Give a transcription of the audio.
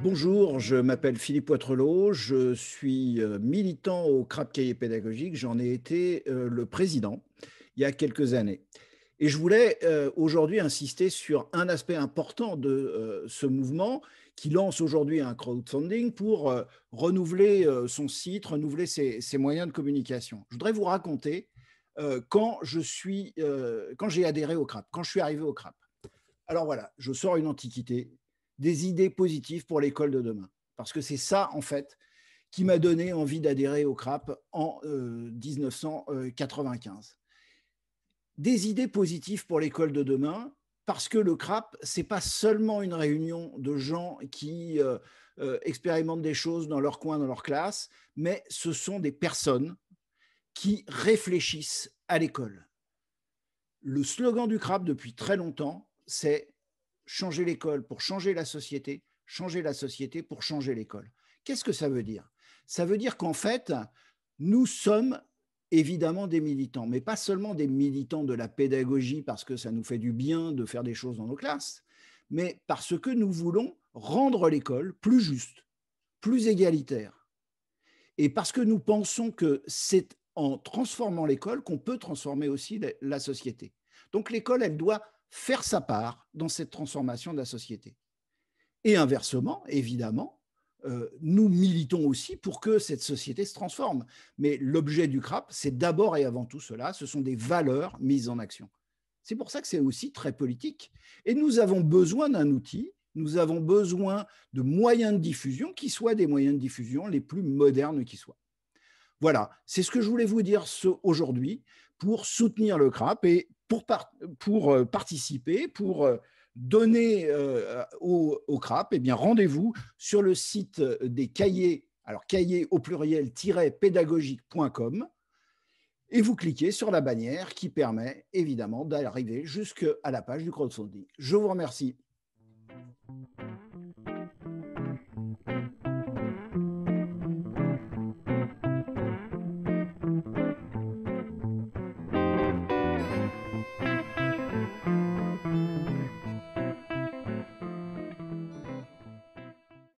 Bonjour, je m'appelle Philippe Poitrelot, je suis euh, militant au CRAP Cahier Pédagogique, j'en ai été euh, le président il y a quelques années. Et je voulais euh, aujourd'hui insister sur un aspect important de ce mouvement qui lance aujourd'hui un crowdfunding pour renouveler son site, renouveler ses, moyens de communication. Je voudrais vous raconter quand je suis, quand j'ai adhéré au CRAP, quand je suis arrivé au CRAP. Alors voilà, je sors une antiquité, des idées positives pour l'école de demain. Parce que c'est ça, en fait, qui m'a donné envie d'adhérer au CRAP en 1995. Euh, des idées positives pour l'école de demain, parce que le CRAP, c'est pas seulement une réunion de gens qui euh, euh, expérimentent des choses dans leur coin, dans leur classe, mais ce sont des personnes qui réfléchissent à l'école. Le slogan du CRAP depuis très longtemps, c'est changer l'école pour changer la société, changer la société pour changer l'école. Qu'est-ce que ça veut dire Ça veut dire qu'en fait, nous sommes évidemment des militants, mais pas seulement des militants de la pédagogie parce que ça nous fait du bien de faire des choses dans nos classes, mais parce que nous voulons rendre l'école plus juste, plus égalitaire. Et parce que nous pensons que c'est en transformant l'école qu'on peut transformer aussi la société. Donc l'école, elle doit faire sa part dans cette transformation de la société. Et inversement, évidemment, euh, nous militons aussi pour que cette société se transforme. Mais l'objet du CRAP, c'est d'abord et avant tout cela, ce sont des valeurs mises en action. C'est pour ça que c'est aussi très politique. Et nous avons besoin d'un outil, nous avons besoin de moyens de diffusion qui soient des moyens de diffusion les plus modernes qui soient. Voilà, c'est ce que je voulais vous dire aujourd'hui pour soutenir le CRAP et pour, euh, participer, pour euh, donner euh, au, CRAP, eh rendez-vous sur le site des cahiers, alors cahiers au pluriel pédagogique.com et vous cliquez sur la bannière qui permet évidemment d'arriver jusqu'à la page du crowdfunding. Je vous remercie.